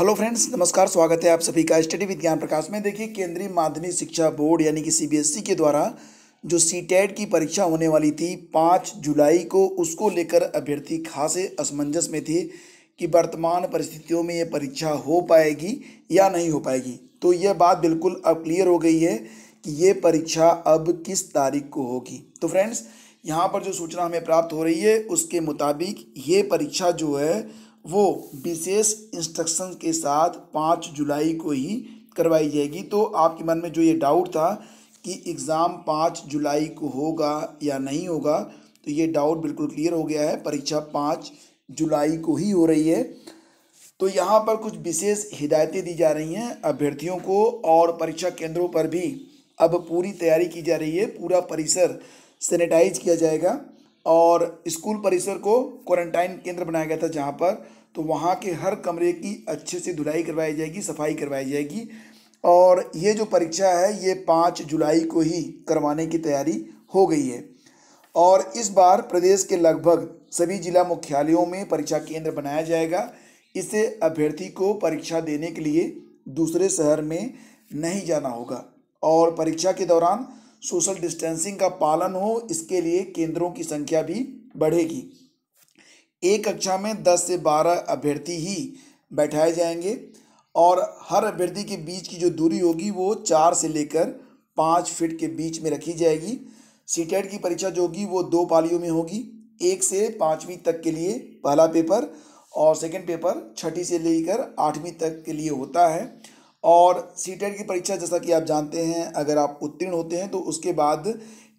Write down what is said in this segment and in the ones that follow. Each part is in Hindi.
हेलो फ्रेंड्स नमस्कार स्वागत है आप सभी का स्टडी विज्ञान प्रकाश में देखिए केंद्रीय माध्यमिक शिक्षा बोर्ड यानी कि सीबीएसई e के द्वारा जो सी e की परीक्षा होने वाली थी पाँच जुलाई को उसको लेकर अभ्यर्थी खासे असमंजस में थे कि वर्तमान परिस्थितियों में ये परीक्षा हो पाएगी या नहीं हो पाएगी तो ये बात बिल्कुल अब क्लियर हो गई है कि ये परीक्षा अब किस तारीख को होगी तो फ्रेंड्स यहाँ पर जो सूचना हमें प्राप्त हो रही है उसके मुताबिक ये परीक्षा जो है वो विशेष इंस्ट्रक्शन के साथ पाँच जुलाई को ही करवाई जाएगी तो आपके मन में जो ये डाउट था कि एग्ज़ाम पाँच जुलाई को होगा या नहीं होगा तो ये डाउट बिल्कुल क्लियर हो गया है परीक्षा पाँच जुलाई को ही हो रही है तो यहाँ पर कुछ विशेष हिदायतें दी जा रही हैं अभ्यर्थियों को और परीक्षा केंद्रों पर भी अब पूरी तैयारी की जा रही है पूरा परिसर सेनेटाइज़ किया जाएगा और स्कूल परिसर को क्वारंटाइन केंद्र बनाया गया था जहाँ पर तो वहाँ के हर कमरे की अच्छे से धुलाई करवाई जाएगी सफाई करवाई जाएगी और ये जो परीक्षा है ये पाँच जुलाई को ही करवाने की तैयारी हो गई है और इस बार प्रदेश के लगभग सभी जिला मुख्यालयों में परीक्षा केंद्र बनाया जाएगा इससे अभ्यर्थी को परीक्षा देने के लिए दूसरे शहर में नहीं जाना होगा और परीक्षा के दौरान सोशल डिस्टेंसिंग का पालन हो इसके लिए केंद्रों की संख्या भी बढ़ेगी एक कक्षा में 10 से 12 अभ्यर्थी ही बैठाए जाएंगे और हर अभ्यर्थी के बीच की जो दूरी होगी वो चार से लेकर पाँच फिट के बीच में रखी जाएगी सीटेट की परीक्षा जो होगी वो दो पालियों में होगी एक से पाँचवीं तक के लिए पहला पेपर और सेकंड पेपर छठी से लेकर आठवीं तक के लिए होता है और सीटेट की परीक्षा जैसा कि आप जानते हैं अगर आप उत्तीर्ण होते हैं तो उसके बाद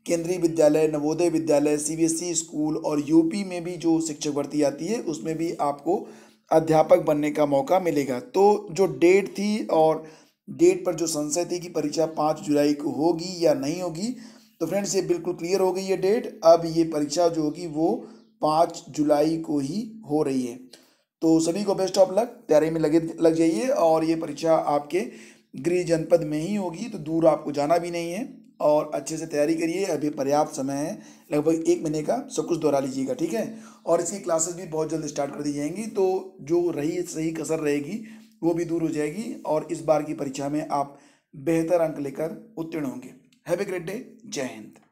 केंद्रीय Vidyalaya Navodaya Vidyalaya CBSE e school और यूपी में भी जो शिक्षक भर्ती आती है उसमें भी आपको अध्यापक बनने का मौका मिलेगा तो जो डेट थी और डेट पर जो संशय थी कि परीक्षा पाँच जुलाई को होगी या नहीं होगी तो फ्रेंड्स ये बिल्कुल क्लियर हो गई ये डेट अब ये परीक्षा जो होगी वो पाँच जुलाई को ही हो रही है तो सभी को बेस्ट ऑफ लक तैयारी में लगे लग जाइए और ये परीक्षा आपके गृह जनपद में ही होगी तो दूर आपको जाना भी नहीं है और अच्छे से तैयारी करिए अभी पर्याप्त समय है लगभग एक महीने का सब कुछ दोहरा लीजिएगा ठीक है और इसकी क्लासेस भी बहुत जल्द स्टार्ट कर दी जाएंगी तो जो रही सही कसर रहेगी वो भी दूर हो जाएगी और इस बार की परीक्षा में आप बेहतर अंक लेकर उत्तीर्ण होंगे हैव ए ग्रेट डे जय हिंद